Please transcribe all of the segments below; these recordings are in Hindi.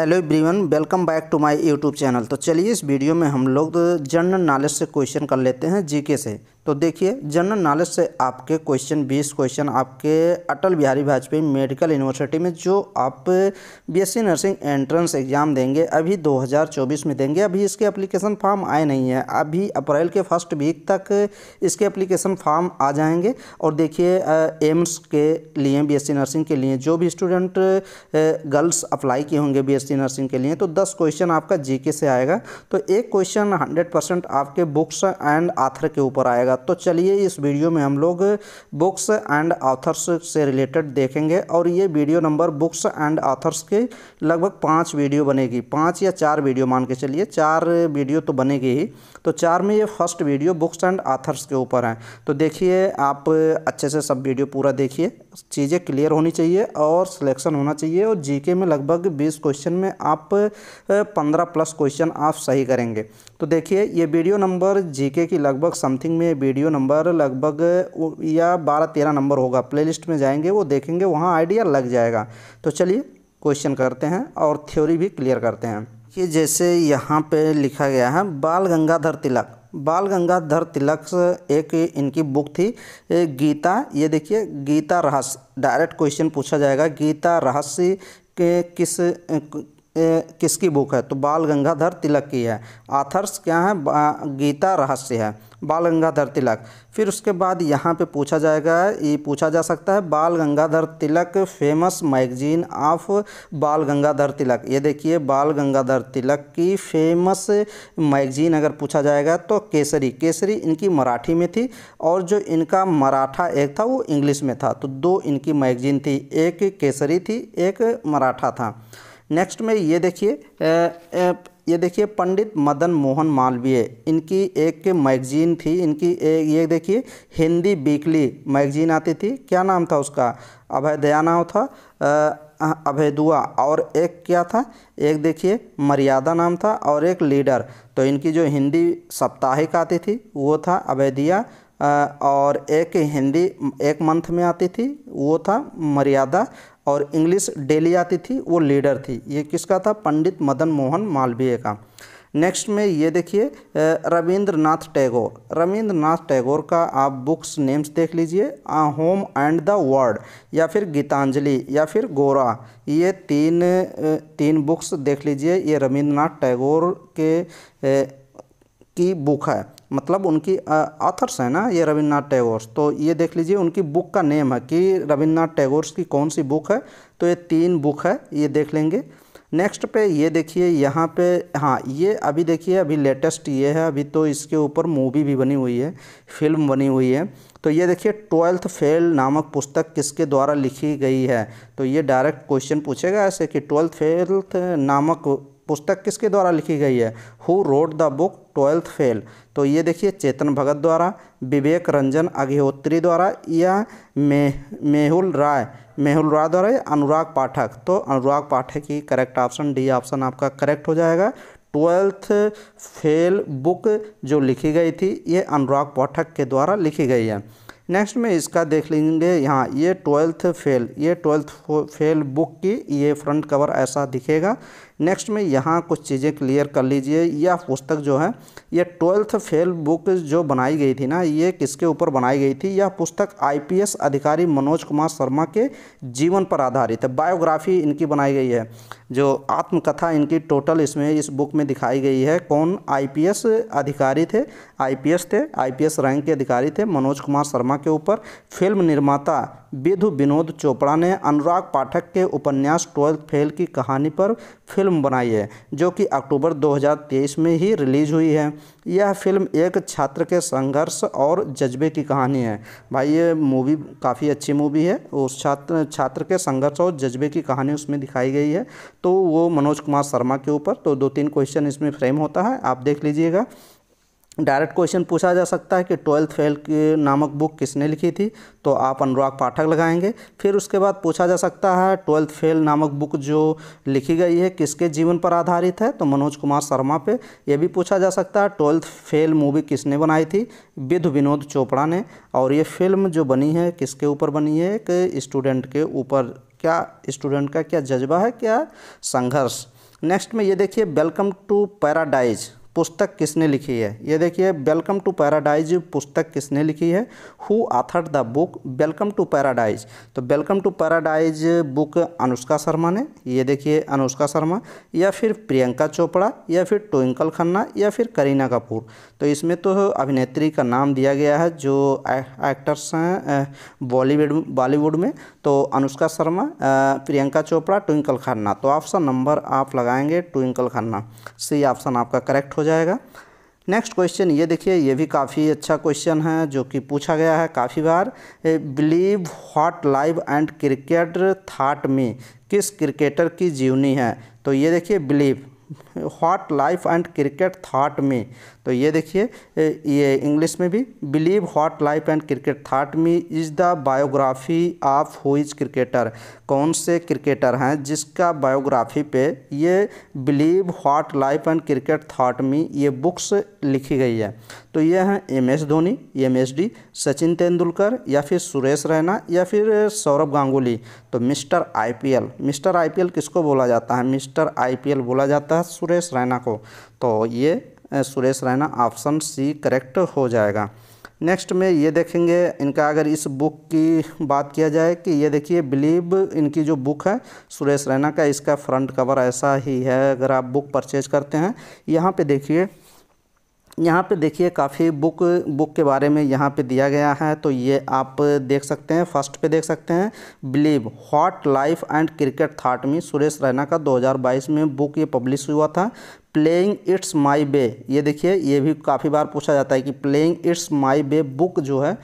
hello everyone welcome back to my YouTube channel तो चलिए इस वीडियो में हम लोग जनरल नॉलेज से क्वेश्चन कर लेते हैं जीके से तो देखिए जनरल नॉलेज से आपके क्वेश्चन बीस क्वेश्चन आपके अटल बिहारी वाजपेयी मेडिकल यूनिवर्सिटी में जो आप बीएससी नर्सिंग एंट्रेंस एग्ज़ाम देंगे अभी 2024 में देंगे अभी इसके एप्लीकेशन फॉर्म आए नहीं हैं अभी अप्रैल के फर्स्ट वीक तक इसके एप्लीकेशन फॉर्म आ जाएंगे और देखिए एम्स के लिए बी नर्सिंग के लिए जो भी स्टूडेंट गर्ल्स अप्लाई किए होंगे बी नर्सिंग के लिए तो दस क्वेश्चन आपका जी से आएगा तो एक क्वेश्चन हंड्रेड आपके बुक्स एंड आथर के ऊपर आएगा जाएगा तो चलिए इस वीडियो में हम लोग बुक्स एंड ऑथर्स से रिलेटेड देखेंगे और ये video number books and authors के लगभग पाँच वीडियो बनेगी पाँच या चार वीडियो मान के चलिए चार वीडियो तो बनेगी ही तो चार में ये first video books and authors के ऊपर है तो देखिए आप अच्छे से सब वीडियो पूरा देखिए चीज़ें क्लियर होनी चाहिए और सिलेक्शन होना चाहिए और जीके में लगभग 20 क्वेश्चन में आप 15 प्लस क्वेश्चन आप सही करेंगे तो देखिए ये वीडियो नंबर जीके की लगभग समथिंग में वीडियो नंबर लगभग या 12-13 नंबर होगा प्लेलिस्ट में जाएंगे वो देखेंगे वहाँ आइडिया लग जाएगा तो चलिए क्वेश्चन करते हैं और थ्योरी भी क्लियर करते हैं ये जैसे यहाँ पे लिखा गया है बाल गंगाधर तिलक बाल गंगाधर तिलक एक इनकी बुक थी गीता ये देखिए गीता रहस्य डायरेक्ट क्वेश्चन पूछा जाएगा गीता रहस्य के किस किसकी बुक है तो बाल गंगाधर तिलक की है आथर्स क्या है गीता रहस्य है बाल गंगाधर तिलक फिर उसके बाद यहाँ पे पूछा जाएगा ये पूछा जा सकता है Bal Gangadhar Tilak famous magazine of Bal Gangadhar तिलक ये देखिए बाल गंगाधर तिलक की फेमस मैगजीन अगर पूछा जाएगा तो केसरी केसरी इनकी मराठी में थी और जो इनका मराठा एक था वो इंग्लिश में था तो दो इनकी मैगजीन थी एक केसरी थी एक मराठा था नेक्स्ट में ये देखिए ये देखिए पंडित मदन मोहन मालवीय इनकी एक मैगजीन थी इनकी एक ये देखिए हिंदी वीकली मैगजीन आती थी क्या नाम था उसका अभय दया नाम था अभय दुआ और एक क्या था एक देखिए मर्यादा नाम था और एक लीडर तो इनकी जो हिंदी साप्ताहिक आती थी वो था अभय दिया और एक हिंदी एक मंथ में आती थी वो था मर्यादा और इंग्लिश डेली आती थी वो लीडर थी ये किसका था पंडित मदन मोहन मालवीय का नेक्स्ट में ये देखिए रविंद्रनाथ टैगोर रविंद्रनाथ टैगोर का आप बुक्स नेम्स देख लीजिए a home and the world या फिर गीतांजलि या फिर गोरा ये तीन तीन बुक्स देख लीजिए ये रविंद्रनाथ टैगोर के की बुक है मतलब उनकी ऑथर्स हैं ना ये रविन्द्रनाथ टैगोर्स तो ये देख लीजिए उनकी बुक का नेम है कि रविन्द्रनाथ टैगोर्स की कौन सी बुक है तो ये तीन बुक है ये देख लेंगे नेक्स्ट पे ये देखिए यहाँ पे हाँ ये अभी देखिए अभी लेटेस्ट ये है अभी तो इसके ऊपर मूवी भी बनी हुई है फिल्म बनी हुई है तो ये देखिए ट्वेल्थ फेल नामक पुस्तक किसके द्वारा लिखी गई है तो ये डायरेक्ट क्वेश्चन पूछेगा ऐसे कि ट्वेल्थ फेल्थ नामक पुस्तक किसके द्वारा लिखी गई है who wrote the book twelfth fail तो ये देखिए चेतन भगत द्वारा विवेक रंजन अग्निहोत्री द्वारा या मे मेहुल राय मेहुल राय द्वारा या अनुराग पाठक तो अनुराग पाठक की करेक्ट ऑप्शन डी ऑप्शन आपका करेक्ट हो जाएगा ट्वेल्थ फेल बुक जो लिखी गई थी ये अनुराग पाठक के द्वारा लिखी गई है नेक्स्ट में इसका देख लेंगे यहाँ ये ट्वेल्थ फेल ये ट्वेल्थ फेल बुक की ये फ्रंट कवर ऐसा दिखेगा नेक्स्ट में यहाँ कुछ चीज़ें क्लियर कर लीजिए यह पुस्तक जो है यह ट्वेल्थ फेल बुक जो बनाई गई थी ना ये किसके ऊपर बनाई गई थी यह पुस्तक आईपीएस अधिकारी मनोज कुमार शर्मा के जीवन पर आधारित है बायोग्राफी इनकी बनाई गई है जो आत्मकथा इनकी टोटल इसमें इस बुक में दिखाई गई है कौन आई अधिकारी थे आई थे आई रैंक के अधिकारी थे मनोज कुमार शर्मा के ऊपर फिल्म निर्माता विधु विनोद चोपड़ा ने अनुराग पाठक के उपन्यास ट्वेल्थ फेल की कहानी पर फिल्म बनाई है जो कि अक्टूबर 2023 में ही रिलीज हुई है यह फिल्म एक छात्र के संघर्ष और जज्बे की कहानी है भाई ये मूवी काफ़ी अच्छी मूवी है उस छात्र छात्र के संघर्ष और जज्बे की कहानी उसमें दिखाई गई है तो वो मनोज कुमार शर्मा के ऊपर तो दो तीन क्वेश्चन इसमें फ्रेम होता है आप देख लीजिएगा डायरेक्ट क्वेश्चन पूछा जा सकता है कि ट्वेल्थ फेल की नामक बुक किसने लिखी थी तो आप अनुराग पाठक लगाएंगे फिर उसके बाद पूछा जा सकता है ट्वेल्थ फेल नामक बुक जो लिखी गई है किसके जीवन पर आधारित है तो मनोज कुमार शर्मा पे यह भी पूछा जा सकता है ट्वेल्थ फेल मूवी किसने बनाई थी विध विनोद चोपड़ा ने और ये फिल्म जो बनी है किसके ऊपर बनी है एक स्टूडेंट के ऊपर क्या स्टूडेंट का क्या जज्बा है क्या संघर्ष नेक्स्ट में ये देखिए वेलकम टू पैराडाइज पुस्तक किसने लिखी है ये देखिए वेलकम टू पैराडाइज पुस्तक किसने लिखी है who authored the book welcome to paradise तो welcome to paradise book Anushka Sharma ने ये देखिए अनुष्का शर्मा या फिर प्रियंका चोपड़ा या फिर ट्विंकल खन्ना या फिर करीना कपूर तो इसमें तो अभिनेत्री का नाम दिया गया है जो एक्टर्स हैं बॉलीवुड बॉलीवुड में तो अनुष्का शर्मा प्रियंका चोपड़ा ट्विंकल खन्ना तो ऑप्शन नंबर आप लगाएंगे ट्विंकल खन्ना सी ऑप्शन आपका करेक्ट हो हो जाएगा नेक्स्ट क्वेश्चन ये देखिए ये भी काफ़ी अच्छा क्वेश्चन है जो कि पूछा गया है काफ़ी बार believe what live and cricket taught में किस क्रिकेटर की जीवनी है तो ये देखिए believe what life and cricket taught me तो ये देखिए ये इंग्लिश में भी believe what life and cricket taught me is the biography of who is cricketer कौन से क्रिकेटर हैं जिसका बायोग्राफी पे ये believe what life and cricket taught me ये बुक्स लिखी गई है तो ये हैं M S Dhoni M S D Sachin Tendulkar या फिर सुरेश रैना या फिर सौरभ गांगुली तो मिस्टर आईपीएल मिस्टर आईपीएल किसको बोला जाता है मिस्टर आईपीएल बोला जाता है सुरेश रैना को तो ये Suresh Raina option C correct हो जाएगा नेक्स्ट में ये देखेंगे इनका अगर इस बुक की बात किया जाए कि ये देखिए बिलीव इनकी जो बुक है सुरेश रैना का इसका फ्रंट कवर ऐसा ही है अगर आप बुक परचेज करते हैं यहाँ पे देखिए यहाँ पे देखिए काफ़ी बुक बुक के बारे में यहाँ पे दिया गया है तो ये आप देख सकते हैं फर्स्ट पे देख सकते हैं believe what life and cricket taught me Suresh Raina का 2022 में बुक ये पब्लिश हुआ था प्लेइंग इट्स माई बे ये देखिए ये भी काफ़ी बार पूछा जाता है कि playing its my way book जो है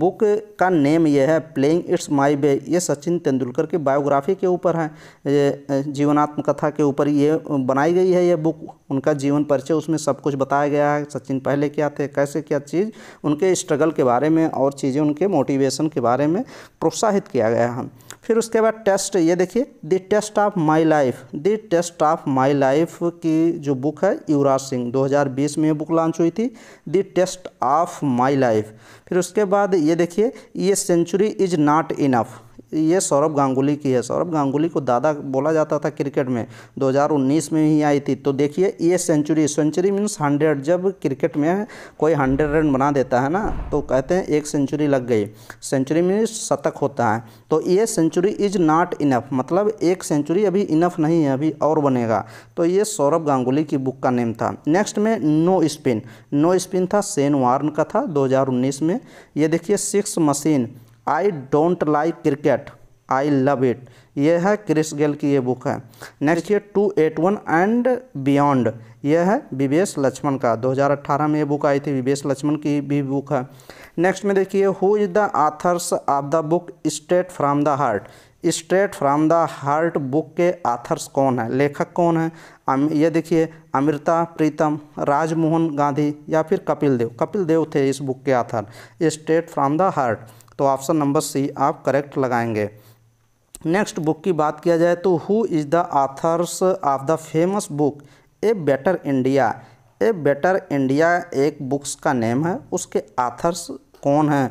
बुक का नेम ये है प्लेइंग इट्स माई बे ये सचिन तेंदुलकर की बायोग्राफी के ऊपर है जीवनात्मकथा के ऊपर ये बनाई गई है ये बुक उनका जीवन परिचय उसमें सब कुछ बताया गया है सचिन पहले क्या थे कैसे क्या चीज़ उनके स्ट्रगल के बारे में और चीज़ें उनके मोटिवेशन के बारे में प्रोत्साहित किया गया है फिर उसके बाद टेस्ट ये देखिए the test of my life the test of my life की जो बुक है युवराज सिंह 2020 में बुक लॉन्च हुई थी the test of my life फिर उसके बाद ये देखिए ये सेंचुरी इज नॉट इनफ ये सौरभ गांगुली की है सौरभ गांगुली को दादा बोला जाता था क्रिकेट में 2019 में ही आई थी तो देखिए ये सेंचुरी सेंचुरी मीन्स हंड्रेड जब क्रिकेट में कोई हंड्रेड रन बना देता है ना तो कहते हैं एक सेंचुरी लग गई सेंचुरी मीन्स शतक होता है तो ये सेंचुरी इज़ नॉट इनफ मतलब एक सेंचुरी अभी इनफ नहीं है अभी और बनेगा तो ये सौरभ गांगुली की बुक का नेम था नेक्स्ट में नो स्पिन नो स्पिन था सेन वार्न का था दो में ये देखिए six machine I don't like cricket I love it यह है क्रिस गेल की ये बुक है नेक्स्ट ये two eight one and beyond यह है विवेश लक्ष्मण का 2018 में ये बुक आई थी विवेश लक्ष्मण की भी बुक है नेक्स्ट में देखिए who is the authors of the book straight from the heart straight from the heart book के आथर्स कौन है लेखक कौन है ये देखिए अमृता प्रीतम राजमोहन गांधी या फिर कपिल देव कपिल देव थे इस बुक के author straight from the heart तो ऑप्शन नंबर सी आप करेक्ट लगाएंगे नेक्स्ट बुक की बात किया जाए तो who is the authors of the famous book a better India a better India एक बुक्स का नेम है उसके आथर्स कौन है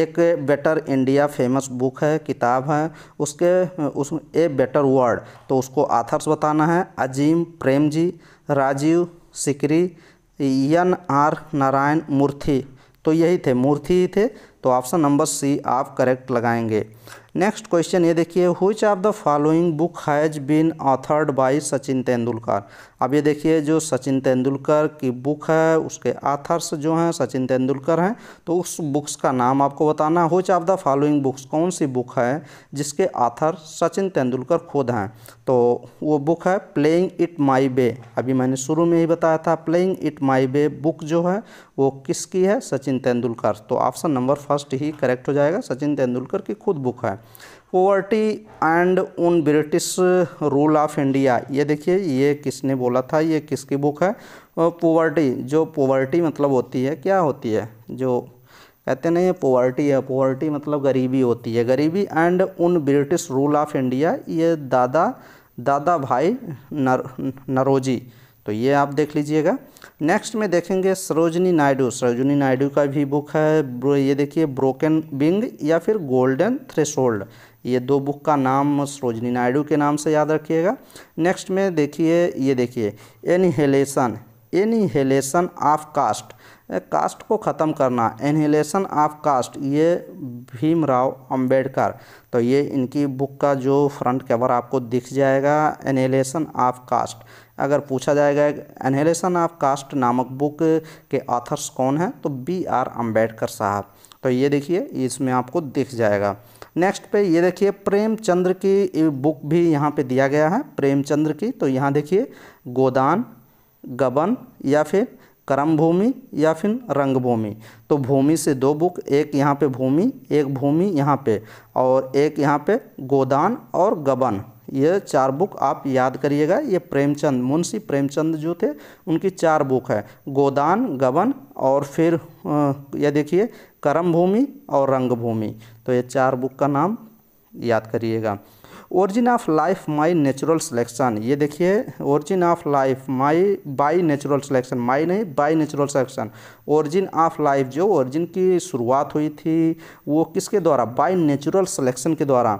एक बेटर इंडिया फेमस बुक है किताब है उसके उस ए बेटर वर्ड तो उसको आथर्स बताना है Azim Premji Rajiv Sikri N R Narayana Murthy तो यही थे मूर्ति ही थे तो ऑप्शन नंबर सी आप करेक्ट लगाएंगे नेक्स्ट क्वेश्चन ये देखिए which of the following book has been authored by Sachin Tendulkar अब ये देखिए जो सचिन तेंदुलकर की बुक है उसके आथर्स जो हैं सचिन तेंदुलकर हैं तो उस बुक्स का नाम आपको बताना है which of the following books कौन सी बुक है जिसके आथर सचिन तेंदुलकर खुद हैं तो वो बुक है प्लेइंग इट माई बे अभी मैंने शुरू में ही बताया था playing it my way book जो है वो किसकी है सचिन तेंदुलकर तो ऑप्शन नंबर फर्स्ट ही करेक्ट हो जाएगा सचिन तेंदुलकर की खुद बुक है poverty and un British rule of India ये देखिए ये किसने बोला था ये किसकी बुक है पोवर्टी जो पोवर्टी मतलब होती है क्या होती है जो कहते नहीं पोवर्टी है पोवर्टी मतलब गरीबी होती है गरीबी and un British rule of India ये दादा दादा भाई नर नरोजी तो ये आप देख लीजिएगा नेक्स्ट में देखेंगे सरोजनी नायडू सरोजनी नायडू का भी बुक है ये देखिए ब्रोकन बिंग या फिर गोल्डन थ्रेशोल्ड ये दो बुक का नाम सरोजनी नायडू के नाम से याद रखिएगा नेक्स्ट में देखिए ये देखिए annihilation annihilation of caste caste को ख़त्म करना एनिहेलेशन ऑफ कास्ट ये भीमराव अंबेडकर तो ये इनकी बुक का जो फ्रंट कवर आपको दिख जाएगा एनिहेलेशन ऑफ कास्ट अगर पूछा जाएगा एनहेलेशन ऑफ कास्ट नामक बुक के ऑथर्स कौन हैं तो बी आर अम्बेडकर साहब तो ये देखिए इसमें आपको दिख जाएगा नेक्स्ट पे ये देखिए प्रेमचंद्र की बुक भी यहाँ पे दिया गया है प्रेमचंद्र की तो यहाँ देखिए गोदान गबन या फिर करम भूमि या फिर रंग भूमि तो भूमि से दो बुक एक यहाँ पे भूमि एक भूमि यहाँ पे और एक यहाँ पे गोदान और गबन ये चार बुक आप याद करिएगा ये प्रेमचंद मुंशी प्रेमचंद जो थे उनकी चार बुक है गोदान गबन और फिर ये देखिए करम भूमि और रंग भूमि तो ये चार बुक का नाम याद करिएगा origin of life my natural selection ये देखिए origin of life my by natural selection my नहीं by natural selection origin of life जो ओरिजिन की शुरुआत हुई थी वो किसके द्वारा बाई नेचुरल सिलेक्शन के द्वारा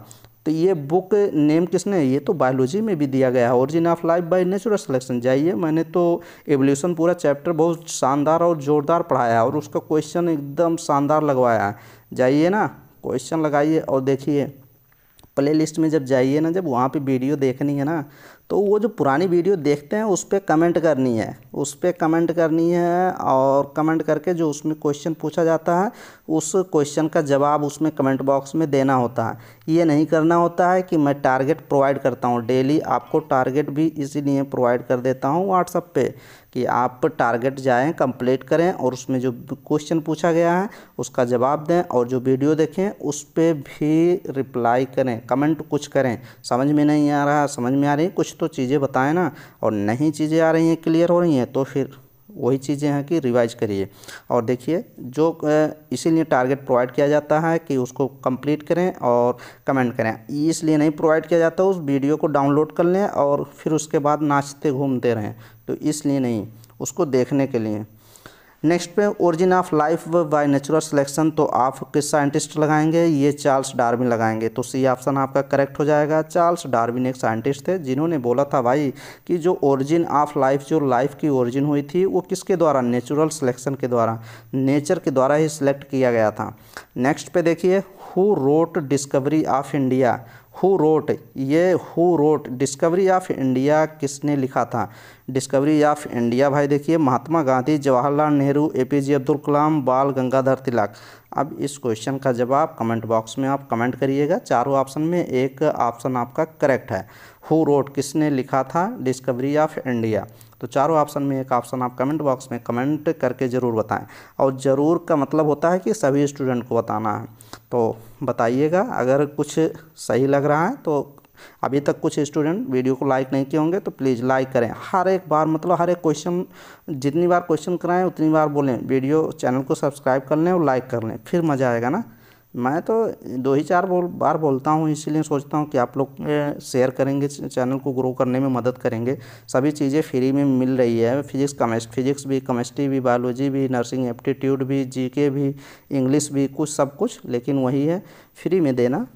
तो ये बुक नेम किसने ये तो बायोलॉजी में भी दिया गया है origin of life by natural selection जाइए मैंने तो एवोल्यूशन पूरा चैप्टर बहुत शानदार और ज़ोरदार पढ़ाया है और उसका क्वेश्चन एकदम शानदार लगवाया है जाइए ना क्वेश्चन लगाइए और देखिए प्ले लिस्ट में जब जाइए ना जब वहाँ पे वीडियो देखनी है ना तो वो जो पुरानी वीडियो देखते हैं उस पर कमेंट करनी है उस पर कमेंट करनी है और कमेंट करके जो उसमें क्वेश्चन पूछा जाता है उस क्वेश्चन का जवाब उसमें कमेंट बॉक्स में देना होता है ये नहीं करना होता है कि मैं टारगेट प्रोवाइड करता हूँ डेली आपको टारगेट भी इसीलिए प्रोवाइड कर देता हूँ व्हाट्सअप पे कि आप टारगेट जाएं कंप्लीट करें और उसमें जो क्वेश्चन पूछा गया है उसका जवाब दें और जो वीडियो देखें उस पर भी रिप्लाई करें कमेंट कुछ करें समझ में नहीं आ रहा समझ में आ रही कुछ तो चीज़ें बताएं ना और नहीं चीज़ें आ रही हैं क्लियर हो रही हैं तो फिर वही चीज़ें हैं कि रिवाइज करिए और देखिए जो इसीलिए टारगेट प्रोवाइड किया जाता है कि उसको कंप्लीट करें और कमेंट करें इसलिए नहीं प्रोवाइड किया जाता उस वीडियो को डाउनलोड कर लें और फिर उसके बाद नाचते घूमते रहें तो इसलिए नहीं उसको देखने के लिए नेक्स्ट पे origin of life by natural selection तो आप किस साइंटिस्ट लगाएंगे ये चार्ल्स डार्विन लगाएंगे तो सी ऑप्शन आपका करेक्ट हो जाएगा चार्ल्स डार्विन एक साइंटिस्ट थे जिन्होंने बोला था भाई कि जो ओरिजिन ऑफ लाइफ जो लाइफ की ओरिजिन हुई थी वो किसके द्वारा नेचुरल सिलेक्शन के द्वारा नेचर के द्वारा ही सिलेक्ट किया गया था नेक्स्ट पे देखिए who wrote discovery of India who wrote ये who wrote discovery of India किसने लिखा था डिस्कवरी ऑफ इंडिया भाई देखिए Mahatma Gandhi Jawaharlal Nehru A P J Abdul Kalam Bal Gangadhar तिलक अब इस क्वेश्चन का जवाब कमेंट बॉक्स में आप कमेंट करिएगा चारों ऑप्शन में एक ऑप्शन आपका करेक्ट है हु रोट किसने लिखा था डिस्कवरी ऑफ इंडिया तो चारों ऑप्शन में एक ऑप्शन आप कमेंट बॉक्स में कमेंट करके ज़रूर बताएं और ज़रूर का मतलब होता है कि सभी स्टूडेंट को बताना है तो बताइएगा अगर कुछ सही लग रहा है तो अभी तक कुछ स्टूडेंट वीडियो को लाइक नहीं किए होंगे तो प्लीज़ लाइक करें हर एक बार मतलब हर एक क्वेश्चन जितनी बार क्वेश्चन कराएं उतनी बार बोलें वीडियो चैनल को सब्सक्राइब कर लें और लाइक कर लें फिर मज़ा आएगा ना मैं तो दो ही चार बोल बार बोलता हूँ इसलिए सोचता हूँ कि आप लोग शेयर करेंगे चैनल को ग्रो करने में मदद करेंगे सभी चीज़ें फ्री में मिल रही है फिजिक्स कमेस्ट फिजिक्स भी केमिस्ट्री भी बायोलॉजी भी नर्सिंग एप्टीट्यूड भी जीके भी इंग्लिश भी कुछ सब कुछ लेकिन वही है फ्री में देना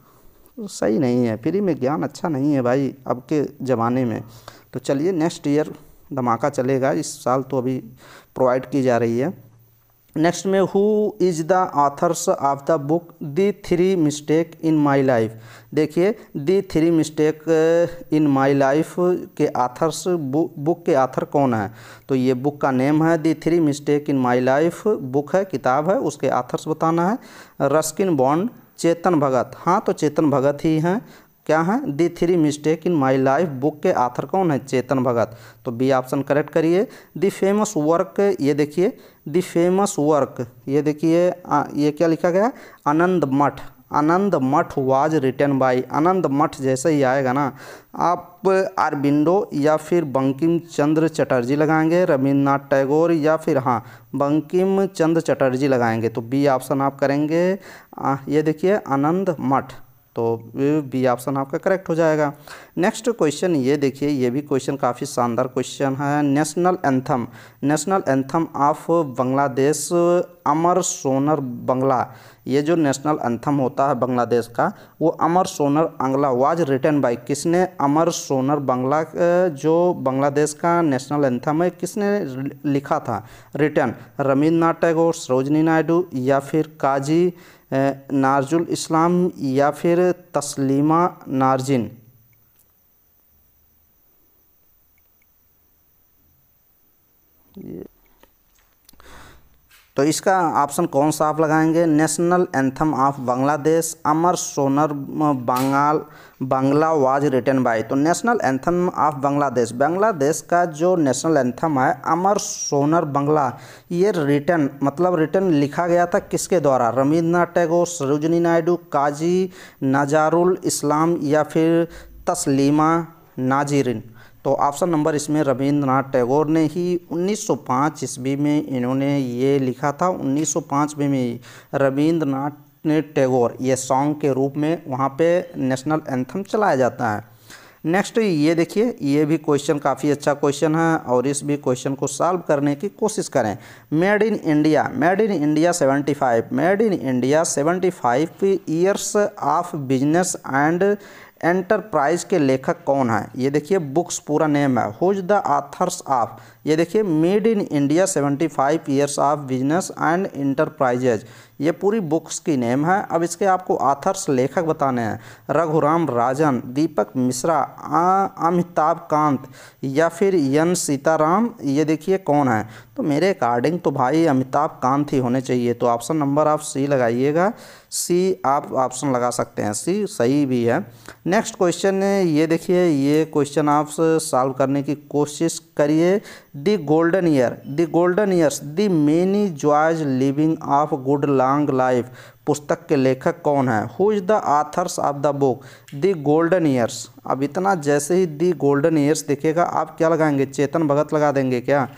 तो सही नहीं है फ्री में ज्ञान अच्छा नहीं है भाई अब के ज़माने में तो चलिए नेक्स्ट ईयर धमाका चलेगा इस साल तो अभी प्रोवाइड की जा रही है नेक्स्ट में who is the authors of the book the three mistake in my life देखिए the three mistake in my life के आथर्स बुक बुक के आथर कौन है तो ये बुक का नेम है the three mistake in my life book है किताब है उसके आथर्स बताना है रस्किन बॉन्ड चेतन भगत हाँ तो चेतन भगत ही हैं क्या है the three mistake in my life book के आथर कौन है चेतन भगत तो बी ऑप्शन करेक्ट करिए दी फेमस वर्क ये देखिए दी फेमस वर्क ये देखिए ये क्या लिखा गया आनंद मठ आनंद मठ वाज रिटर्न बाय आनंद मठ जैसे ही आएगा ना आप अरबिंदो या फिर बंकिम चंद्र चटर्जी लगाएंगे रविन्द्रनाथ टैगोर या फिर हाँ बंकिम चंद्र चटर्जी लगाएंगे तो बी ऑप्शन आप करेंगे आ, ये देखिए आनंद मठ तो बी ऑप्शन आपका करेक्ट हो जाएगा नेक्स्ट क्वेश्चन ये देखिए ये भी क्वेश्चन काफ़ी शानदार क्वेश्चन है national anthem national anthem of Bangladesh Amar Sonar Bangla ये जो नेशनल एंथम होता है बांग्लादेश का वो अमर सोनर अंगला वाज रिटर्न बाय किसने अमर सोनर बंगला जो बांग्लादेश का नेशनल एंथम है किसने लिखा था रिटर्न रविन्द्रनाथ टैगोर सरोजनी नायडू या फिर काजी नारजुल इस्लाम या फिर तस्लीमा नारजिन ये तो इसका ऑप्शन कौन सा आप लगाएंगे national anthem of Bangladesh Amar Sonar Bengal Bangla was written by तो national anthem of Bangladesh Bangladesh का जो नेशनल एंथम है अमर सोनर बंगला ये रिटर्न मतलब रिटर्न लिखा गया था किसके द्वारा रविन्द्रनाथ टैगोर सरोजनी नायडू काजी नजारुल इस्लाम या फिर तस्लीमा नाजिरिन तो ऑप्शन नंबर इसमें रविंद्रनाथ टैगोर ने ही 1905 ईस्वी में इन्होंने ये लिखा था 1905 में में रविंद्रनाथ ने टैगोर ये सॉन्ग के रूप में वहाँ पे नेशनल एंथम चलाया जाता है नेक्स्ट ये देखिए ये भी क्वेश्चन काफ़ी अच्छा क्वेश्चन है और इस भी क्वेश्चन को सॉल्व करने की कोशिश करें made in India made in India 75 made in India 75 five years of business and enterprise के लेखक कौन हैं ये देखिए बुक्स पूरा नेम है हुज द आथर्स ऑफ ये देखिए made in India 75 five years of business and enterprises ये पूरी बुक्स की नेम है अब इसके आपको आथर्स लेखक बताने हैं रघुराम राजन दीपक मिश्रा अमिताभ कांत या फिर यन सीताराम ये देखिए कौन है तो मेरे अकॉर्डिंग तो भाई अमिताभ कांत ही होने चाहिए तो ऑप्शन नंबर आप सी लगाइएगा सी आप ऑप्शन लगा सकते हैं सी सही भी है नेक्स्ट क्वेश्चन ये देखिए ये क्वेश्चन आप सॉल्व करने की कोशिश करिए the golden year the golden years the many joys living of good long life पुस्तक के लेखक कौन है who is the authors of the book the golden years अब इतना जैसे ही दी गोल्डन ईयर्स देखेगा आप क्या लगाएंगे चेतन भगत लगा देंगे क्या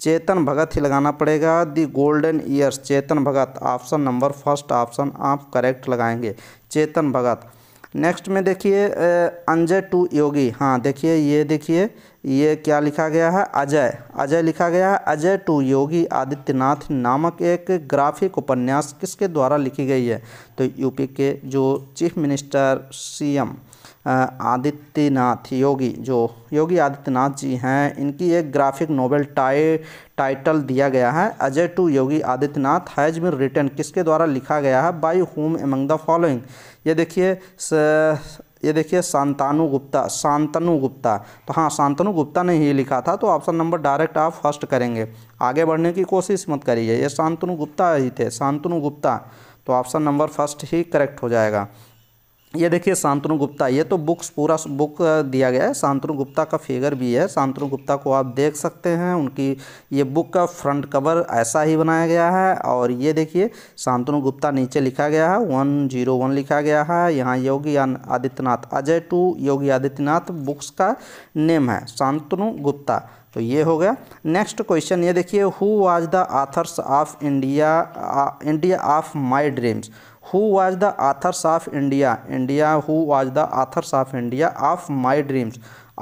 चेतन भगत ही लगाना पड़ेगा the golden years Chetan Bhagat option number first option आप करेक्ट लगाएंगे चेतन भगत नेक्स्ट में देखिए अंजय टू योगी हाँ देखिए ये देखिए ये क्या लिखा गया है अजय अजय लिखा गया है अजय टू योगी आदित्यनाथ नामक एक ग्राफिक उपन्यास किसके द्वारा लिखी गई है तो यूपी के जो chief minister CM Adityanath Yogi जो योगी आदित्यनाथ जी हैं इनकी एक ग्राफिक नोवेल टाइ टाइटल दिया गया है Ajay to Yogi Adityanath has been written किसके द्वारा लिखा गया है by whom among the following ये देखिए ये देखिए शांतानु गुप्ता शांतनु गुप्ता तो हाँ शांतनु गुप्ता ने ही लिखा था तो ऑप्शन नंबर डायरेक्ट आप फर्स्ट करेंगे आगे बढ़ने की कोशिश मत करिए ये शांतनु गुप्ता ही थे शांतनु गुप्ता तो ऑप्शन नंबर फर्स्ट ही करेक्ट हो जाएगा ये देखिए शांतनु गुप्ता ये तो बुक्स पूरा बुक दिया गया है शांतनु गुप्ता का फिगर भी है शांतनु गुप्ता को आप देख सकते हैं उनकी ये बुक का फ्रंट कवर ऐसा ही बनाया गया है और ये देखिए शांतनु गुप्ता नीचे लिखा गया है वन जीरो वन लिखा गया है यहाँ योगी आदित्यनाथ अजय टू योगी आदित्यनाथ बुक्स का नेम है शांतनु गुप्ता तो ये हो गया नेक्स्ट क्वेश्चन ये देखिए who was the authors of India India of my dreams who was the authors of India India who was the authors of India of my dreams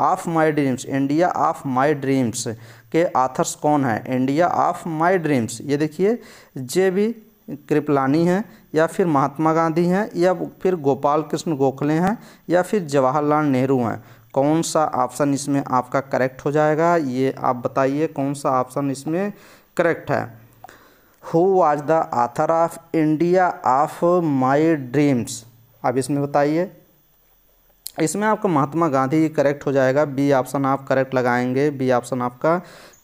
of my dreams India of my dreams के आथर्स कौन है इंडिया ऑफ माई ड्रीम्स ये देखिए जे भी कृपलानी हैं या फिर महात्मा गांधी हैं या फिर गोपाल कृष्ण गोखले हैं या फिर जवाहरलाल नेहरू हैं कौन सा ऑप्शन इसमें आपका करेक्ट हो जाएगा ये आप बताइए कौन सा ऑप्शन इसमें करेक्ट है who was the author of India of my dreams अब इसमें बताइए इसमें आपका महात्मा गांधी करेक्ट हो जाएगा बी ऑप्शन आप करेक्ट लगाएंगे बी ऑप्शन आपका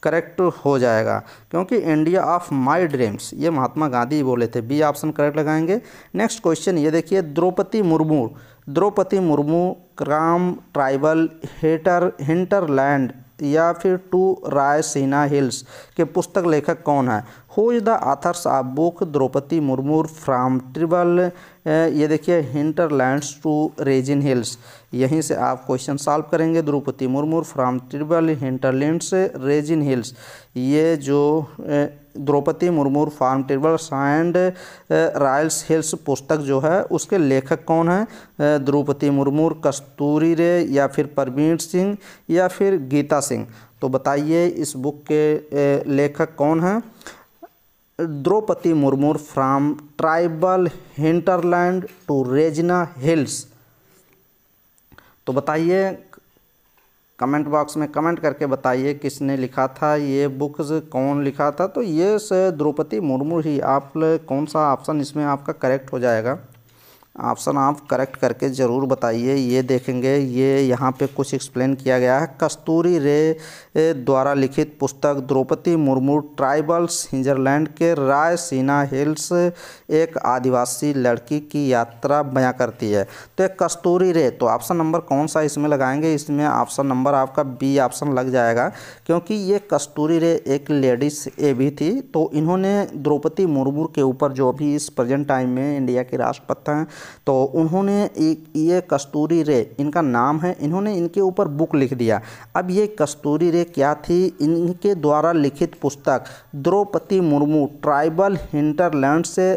करेक्ट हो जाएगा क्योंकि इंडिया ऑफ माई ड्रीम्स ये महात्मा गांधी बोले थे बी ऑप्शन करेक्ट लगाएंगे नेक्स्ट क्वेश्चन ये देखिए Droupadi Murmu Droupadi Murmu from tribal hater hinterland या फिर टू रायसीना हिल्स के पुस्तक लेखक कौन है whose is the authors of book Droupadi Murmu from tribal ये देखिए हिंटरलैंड्स टू रेजिन हिल्स यहीं से आप क्वेश्चन सॉल्व करेंगे Droupadi Murmu from tribal hinterlands Raisina hills ये जो Droupadi Murmu from tribal sand royals hills पुस्तक जो है उसके लेखक कौन हैं द्रौपदी मुर्मू कस्तूरी रे या फिर परवीन सिंह या फिर गीता सिंह तो बताइए इस बुक के लेखक कौन हैं Droupadi Murmu from tribal hinterland to Raisina hills तो बताइए कमेंट बॉक्स में कमेंट करके बताइए किसने लिखा था ये बुक्स कौन लिखा था तो ये से द्रौपदी मुर्मू ही आप कौन सा ऑप्शन इसमें आपका करेक्ट हो जाएगा ऑप्शन आप करेक्ट करके ज़रूर बताइए ये देखेंगे ये यहाँ पे कुछ एक्सप्लेन किया गया है कस्तूरी रे द्वारा लिखित पुस्तक द्रौपदी मुर्मू ट्राइबल्स हिंजरलैंड के सीना हिल्स एक आदिवासी लड़की की यात्रा बयां करती है तो एक कस्तूरी रे तो ऑप्शन नंबर कौन सा इसमें लगाएंगे इसमें ऑप्शन नंबर आपका बी ऑप्शन लग जाएगा क्योंकि ये कस्तूरी रे एक लेडीज ए भी थी तो इन्होंने द्रौपदी मुर्मू के ऊपर जो अभी इस प्रेजेंट टाइम में इंडिया के राष्ट्रपति हैं तो उन्होंने एक ये कस्तूरी रे इनका नाम है इन्होंने इनके ऊपर बुक लिख दिया अब ये कस्तूरी रे क्या थी इनके द्वारा लिखित पुस्तक द्रौपदी मुर्मू ट्राइबल हिंटरलैंड से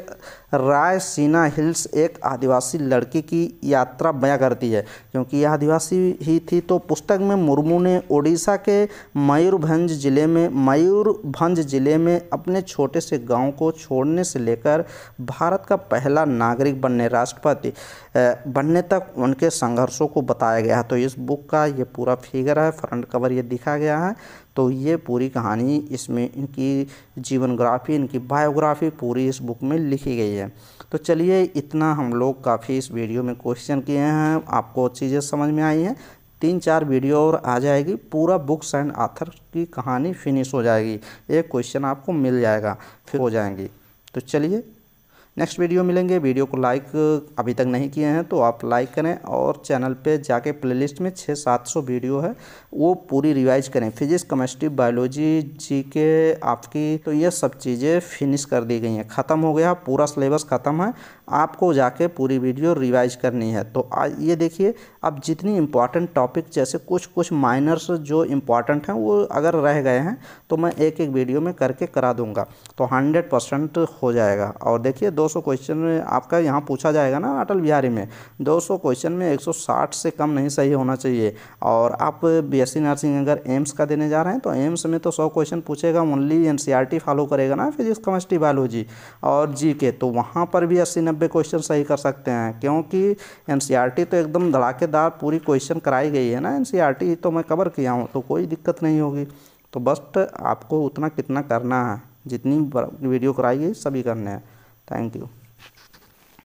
रायसीना हिल्स एक आदिवासी लड़की की यात्रा बयां करती है क्योंकि यह आदिवासी ही थी तो पुस्तक में मुर्मू ने ओडिशा के मयूरभंज जिले में मयूरभंज जिले में अपने छोटे से गांव को छोड़ने से लेकर भारत का पहला नागरिक बनने राष्ट्रपति बनने तक उनके संघर्षों को बताया गया है तो इस बुक का ये पूरा फिगर है फ्रंट कवर ये दिखा गया है तो ये पूरी कहानी इसमें इनकी जीवनग्राफी इनकी बायोग्राफी पूरी इस बुक में लिखी गई है तो चलिए इतना हम लोग काफ़ी इस वीडियो में क्वेश्चन किए हैं आपको चीज़ें समझ में आई हैं तीन चार वीडियो और आ जाएगी पूरा बुक्स एंड आथर की कहानी फिनिश हो जाएगी एक क्वेश्चन आपको मिल जाएगा फिर हो जाएंगी तो चलिए नेक्स्ट वीडियो मिलेंगे वीडियो को लाइक अभी तक नहीं किए हैं तो आप लाइक करें और चैनल पे जाके प्लेलिस्ट में छः सात सौ वीडियो है वो पूरी रिवाइज करें फिजिक्स केमिस्ट्री बायोलॉजी जी के आपकी तो ये सब चीज़ें फिनिश कर दी गई हैं ख़त्म हो गया पूरा सिलेबस ख़त्म है आपको जाके पूरी वीडियो रिवाइज करनी है तो आ, ये देखिए अब जितनी इम्पॉर्टेंट टॉपिक जैसे कुछ कुछ माइनर्स जो इम्पॉर्टेंट हैं वो अगर रह गए हैं तो मैं एक एक वीडियो में करके करा दूंगा तो हंड्रेड परसेंट हो जाएगा और देखिए 200 क्वेश्चन आपका यहाँ पूछा जाएगा ना अटल बिहारी में 200 क्वेश्चन में 160 से कम नहीं सही होना चाहिए और आप सी नर्सिंग अगर एम्स का देने जा रहे हैं तो एम्स में तो सौ क्वेश्चन पूछेगा ओनली टी फॉलो करेगा ना फिजिक्स केमिस्ट्री बायोलॉजी और जी के तो वहाँ पर भी अस्सी नब्बे क्वेश्चन सही कर सकते हैं क्योंकि एन e तो एकदम धड़ाकेदार पूरी क्वेश्चन कराई गई है ना एन e तो मैं कवर किया हूँ तो कोई दिक्कत नहीं होगी तो बस आपको उतना कितना करना है जितनी वीडियो कराई गई सभी करने हैं थैंक यू